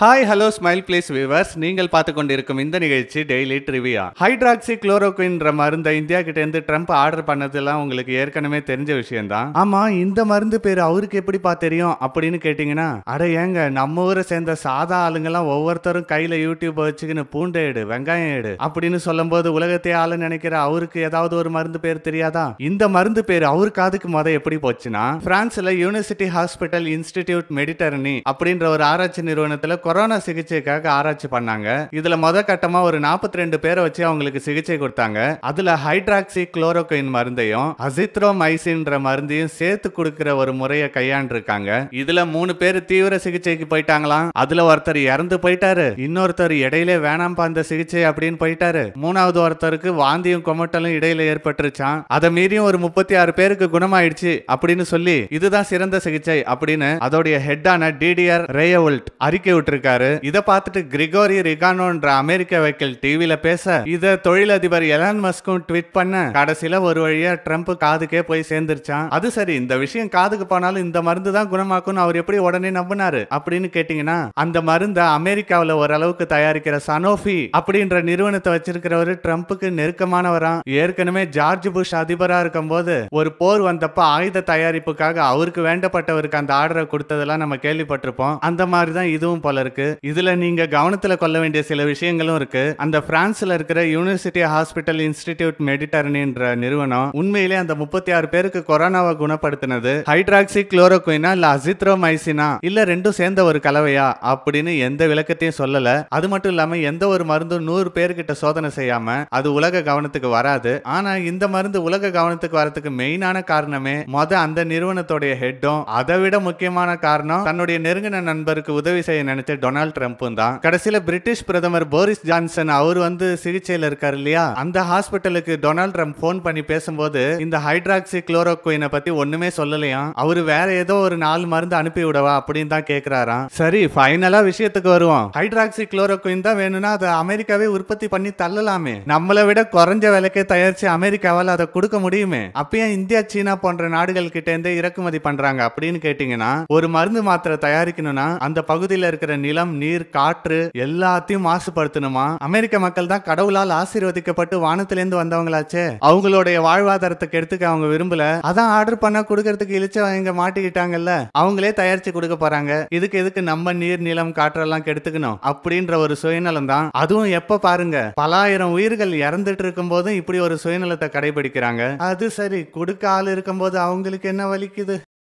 hi hello smile place viewers நீங்கள் பார்த்து கொண்டிருக்கும் இந்த நிகழ்ச்சி டெய்லி ட்ரிவியா ஹைட்ராக்சி குளோரோக்வின்ற மருந்தை இந்தியா கிட்ட இருந்து ட்ரம்ப் ஆர்டர் பண்ணதெல்லாம் உங்களுக்கு ஏற்கனவே தெரிஞ்ச விஷயம் தான் ஆமா இந்த மருந்து பேர் அவருக்கு எப்படிப்பா தெரியும் அப்படின்னு கேட்டீங்கன்னா அட ஏங்க நம்ம ஊரை சேர்ந்த சாதா ஆளுங்கெல்லாம் ஒவ்வொருத்தரும் கையில யூடியூப் வச்சுக்கின்னு பூண்டை எடு வெங்காயம் எடு அப்படின்னு சொல்லும் போது உலகத்தை ஆளு நினைக்கிற அவருக்கு ஏதாவது ஒரு மருந்து பேர் தெரியாதா இந்த மருந்து பேர் அவருக்கு அதுக்கு மொதல் எப்படி போச்சுன்னா பிரான்ஸ்ல யூனிவர்சிட்டி ஹாஸ்பிட்டல் இன்ஸ்டிடியூட் மெடிட்டரனி அப்படின்ற ஒரு ஆராய்ச்சி நிறுவனத்துல கொரோனா சிகிச்சைக்காக ஆராய்ச்சி பண்ணாங்க இதுல முத கட்டமா ஒரு நாற்பத்தி ரெண்டு பேரை வச்சு அவங்களுக்கு சிகிச்சை கொடுத்தாங்க அதுல ஹைட்ராக்சி குளோரோகைன் மருந்தையும் அசித்ரோமைசின்ற மருந்தையும் சேர்த்து கொடுக்கிற ஒரு முறையை கையாண்டிருக்காங்க இதுல மூணு பேர் தீவிர சிகிச்சைக்கு போயிட்டாங்களாம் அதுல ஒருத்தர் இறந்து போயிட்டாரு இன்னொருத்தர் இடையிலே வேணாம்பா அந்த சிகிச்சை அப்படின்னு போயிட்டாரு மூணாவது ஒருத்தருக்கு வாந்தியும் கொமட்டலும் இடையில ஏற்பட்டுருச்சான் அதை மீறியும் ஒரு முப்பத்தி ஆறு பேருக்கு குணமாயிடுச்சு அப்படின்னு சொல்லி இதுதான் சிறந்த சிகிச்சை அப்படின்னு அதோடைய ஹெட்டான டிடிஆர் ரேயவுல்ட் அறிக்கை விட்டுருக்கு இருக்காரு இதை பார்த்துட்டு கிரிகோரி ரிகானோன்ற அமெரிக்க வைக்கல் டிவியில பேச இத தொழிலதிபர் எலான் மஸ்கும் ட்வீட் பண்ண கடைசியில ஒரு வழியா ட்ரம்ப் காதுக்கே போய் சேர்ந்துருச்சான் அது சரி இந்த விஷயம் காதுக்கு போனாலும் இந்த மருந்து தான் குணமாக்கும் அவர் எப்படி உடனே நம்பினாரு அப்படின்னு கேட்டீங்கன்னா அந்த மருந்த அமெரிக்காவில ஓரளவுக்கு தயாரிக்கிற சனோஃபி அப்படின்ற நிறுவனத்தை வச்சிருக்கிறவரு ட்ரம்ப்புக்கு நெருக்கமானவரா ஏற்கனவே ஜார்ஜ் புஷ் அதிபரா இருக்கும் போது ஒரு போர் வந்தப்ப ஆயுத தயாரிப்புக்காக அவருக்கு வேண்டப்பட்டவருக்கு அந்த ஆர்டரை கொடுத்ததெல்லாம் நம்ம கேள்விப்பட்டிருப்போம் அந்த மாதிரி தான் இதுவும் போல இருக்கு இதுல நீங்க கவனத்துல கொள்ள வேண்டிய சில விஷயங்களும் இருக்கு அந்த பிரான்ஸ்ல இருக்கிற யூனிவர்சிட்டி ஹாஸ்பிட்டல் இன்ஸ்டிடியூட் மெடிட்டரனின்ற நிறுவனம் உண்மையிலே அந்த முப்பத்தி ஆறு பேருக்கு கொரோனாவை குணப்படுத்தினது ஹைட்ராக்சி குளோரோகுயினா இல்ல அசித்ரோமைசினா இல்ல ரெண்டும் சேர்ந்த ஒரு கலவையா அப்படின்னு எந்த விளக்கத்தையும் சொல்லல அது மட்டும் இல்லாம எந்த ஒரு மருந்தும் நூறு பேர்கிட்ட சோதனை செய்யாம அது உலக கவனத்துக்கு வராது ஆனா இந்த மருந்து உலக கவனத்துக்கு வரதுக்கு மெயினான காரணமே மொத அந்த நிறுவனத்துடைய ஹெட்டும் அதை விட முக்கியமான காரணம் தன்னுடைய நெருங்கின நண்பருக்கு உதவி செய்ய நினைச்ச டொனால்ட் ட்ரம்ப்பும் தான் கடைசியில் பிரிட்டிஷ் பிரதமர் போரிஸ் ஜான்சன் அவர் வந்து சிகிச்சையில் இருக்கார் இல்லையா அந்த ஹாஸ்பிட்டலுக்கு டொனால்ட் ட்ரம்ப் ஃபோன் பண்ணி பேசும்போது இந்த ஹைட்ராக்சி குளோரோக்வினை பத்தி ஒண்ணுமே சொல்லலையாம் அவர் வேற ஏதோ ஒரு நாலு மருந்து அனுப்பி விடவா அப்படின்னு தான் கேட்கிறாராம் சரி ஃபைனலா விஷயத்துக்கு வருவோம் ஹைட்ராக்சி குளோரோக்வின் தான் வேணும்னா அதை அமெரிக்காவே உற்பத்தி பண்ணி தள்ளலாமே நம்மளை விட குறைஞ்ச விலைக்கே தயாரிச்சு அமெரிக்காவால் அதை கொடுக்க முடியுமே அப்பயும் இந்தியா சீனா போன்ற நாடுகள் கிட்ட இருந்து இறக்குமதி பண்றாங்க அப்படின்னு கேட்டிங்கன்னா ஒரு மருந்து மாத்திரை தயாரிக்கணும்னா அந்த பகுதியில் இருக்கிற நிலம் நீர் காற்று எல்லாத்தையும் மாசுபடுத்தணுமா அமெரிக்க மக்கள் தான் கடவுளால் ஆசீர்வதிக்கப்பட்டு வானத்திலேருந்து வந்தவங்களாச்சே அவங்களுடைய வாழ்வாதாரத்துக்கு எடுத்துக்க அவங்க விரும்பல அதான் ஆர்டர் பண்ண கொடுக்கறதுக்கு இழிச்ச இங்க மாட்டிக்கிட்டாங்கல்ல அவங்களே தயாரிச்சு கொடுக்க போறாங்க இதுக்கு எதுக்கு நம்ம நீர் நிலம் காற்றெல்லாம் கெடுத்துக்கணும் அப்படின்ற ஒரு சுயநலம் தான் அதுவும் எப்ப பாருங்க பல ஆயிரம் உயிர்கள் இறந்துட்டு இருக்கும் போதும் இப்படி ஒரு சுயநலத்தை கடைபிடிக்கிறாங்க அது சரி கொடுக்க ஆள் இருக்கும் போது அவங்களுக்கு என்ன வலிக்குது